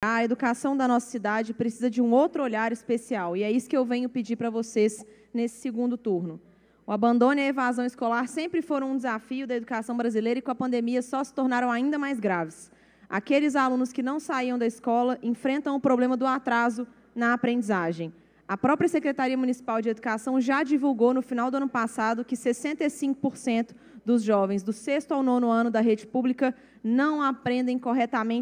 A educação da nossa cidade precisa de um outro olhar especial, e é isso que eu venho pedir para vocês nesse segundo turno. O abandono e a evasão escolar sempre foram um desafio da educação brasileira e com a pandemia só se tornaram ainda mais graves. Aqueles alunos que não saíam da escola enfrentam o problema do atraso na aprendizagem. A própria Secretaria Municipal de Educação já divulgou no final do ano passado que 65% dos jovens do sexto ao nono ano da rede pública não aprendem corretamente